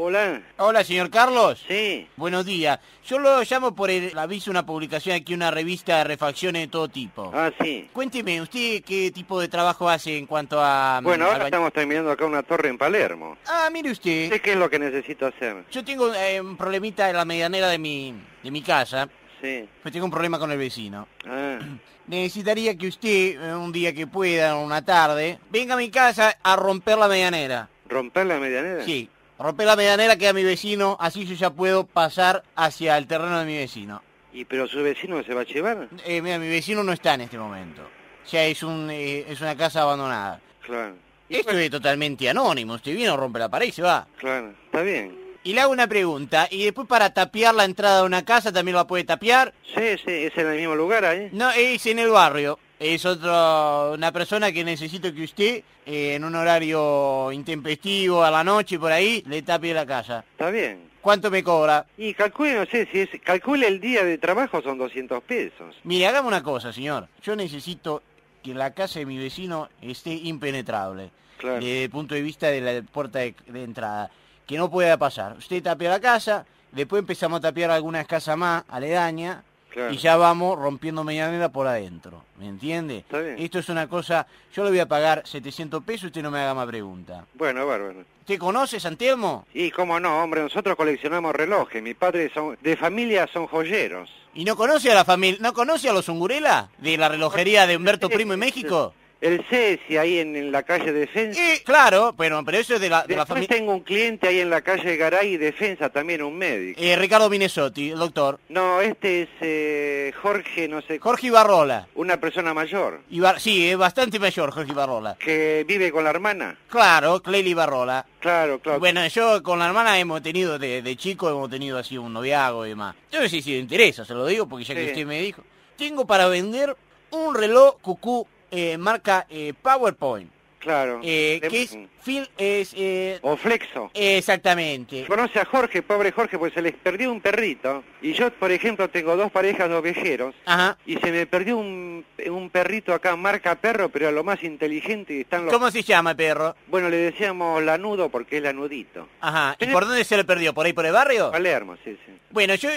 Hola. Hola, señor Carlos. Sí. Buenos días. Yo lo llamo por el aviso, una publicación aquí, una revista de refacciones de todo tipo. Ah, sí. Cuénteme, ¿usted qué tipo de trabajo hace en cuanto a... Mm, bueno, ahora estamos terminando acá una torre en Palermo. Ah, mire usted. ¿Qué es lo que necesito hacer? Yo tengo eh, un problemita en la medianera de mi, de mi casa. Sí. Pues tengo un problema con el vecino. Ah. Necesitaría que usted, eh, un día que pueda, una tarde, venga a mi casa a romper la medianera. ¿Romper la medianera? Sí. Rompe la medianera que a mi vecino, así yo ya puedo pasar hacia el terreno de mi vecino. ¿Y pero su vecino se va a llevar? Eh, mira, mi vecino no está en este momento. Ya es, un, eh, es una casa abandonada. Claro. Esto es totalmente anónimo. Usted vino, rompe la pared y se va. Claro, está bien. Y le hago una pregunta, y después para tapiar la entrada de una casa también la puede tapiar. Sí, sí, es en el mismo lugar ahí. No, es en el barrio es otra una persona que necesito que usted, eh, en un horario intempestivo, a la noche, por ahí, le tape la casa. Está bien. ¿Cuánto me cobra? Y calcule, no sé, si es, calcule el día de trabajo son 200 pesos. Mire, hagamos una cosa, señor. Yo necesito que la casa de mi vecino esté impenetrable. Claro. Desde el punto de vista de la puerta de, entrada. Que no pueda pasar. Usted tape la casa, después empezamos a tapear algunas casas más, aledaña, y ya vamos rompiendo medianera por adentro. ¿Me entiende? Esto es una cosa, yo le voy a pagar 700 pesos y usted no me haga más pregunta. Bueno, bárbaro. ¿Te conoce Santiago? Y cómo no, hombre, nosotros coleccionamos relojes, mis padres de familia son joyeros. ¿Y no conoce a la familia, no conoce a los Ungurela de la relojería de Humberto Primo en México? el CESI ahí en, la calle Defensa. claro, pero, pero eso es de la, de la familia. tengo un cliente ahí en la calle Garay Defensa, también un médico. Eh, Ricardo Minesotti, doctor. No, este es eh, Jorge, no sé. Jorge Ibarrola. Una persona mayor. sí, es bastante mayor Jorge Ibarrola. Que vive con la hermana. Claro, Clely Ibarrola. Claro, claro. Bueno, yo con la hermana hemos tenido, de, chico hemos tenido así un noviazgo y demás. Yo no sé si le interesa, se lo digo porque ya que usted me dijo. Tengo para vender un reloj cucú eh, marca eh, PowerPoint. Claro. Eh, que es, es eh, O Flexo. Exactamente. Conoce a Jorge, pobre Jorge, pues se les perdió un perrito. Y yo, por ejemplo, tengo dos parejas de ovejeros. Ajá. Y se me perdió un, un perrito acá, marca perro, pero lo más inteligente están los... ¿Cómo se llama el perro? Bueno, le decíamos lanudo porque es lanudito. Ajá. ¿Y por dónde se le perdió? ¿Por ahí, por el barrio? Palermo, sí, sí. Bueno, yo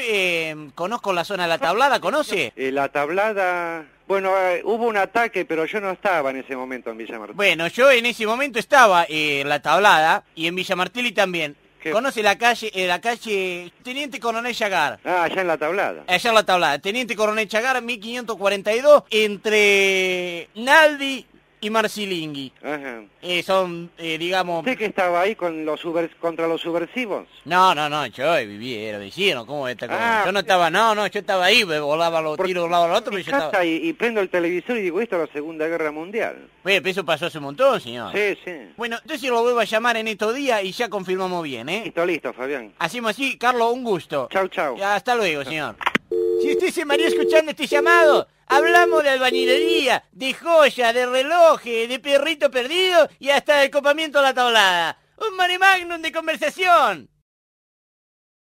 conozco la zona de La Tablada, ¿conoce? la Tablada... Bueno, eh, hubo un ataque, pero yo no estaba en ese momento en Villa Bueno, yo en ese momento estaba eh, en la tablada y en Villa también. Conoce la calle, eh, la calle Teniente Coronel Chagar. Ah, allá en la tablada. Allá en la tablada. Teniente Coronel Chagar, 1542, entre Naldi y Marcilinghi. Ajá. Eh, son, eh, digamos... ¿Usted que estaba ahí con los contra los subversivos? No, no, no, yo viví, era vecino, ¿cómo está? Ah, yo no estaba, no, no, yo estaba ahí, volaba los tiros, volaba al otro pero yo estaba... Y, y, prendo el televisor y digo, esto es la Segunda Guerra Mundial. pero eso pasó hace un montón, señor. Sí, sí. Bueno, entonces lo vuelvo a llamar en estos días y ya confirmamos bien, ¿eh? Listo, listo, Fabián. Hacemos así, Carlos, un gusto. Chau, chau. hasta luego, señor. Si usted se maría escuchando este llamado, hablamos de albañilería, de joya, de reloj, de perrito perdido y hasta de copamiento a la tablada. Un mare magnum de conversación.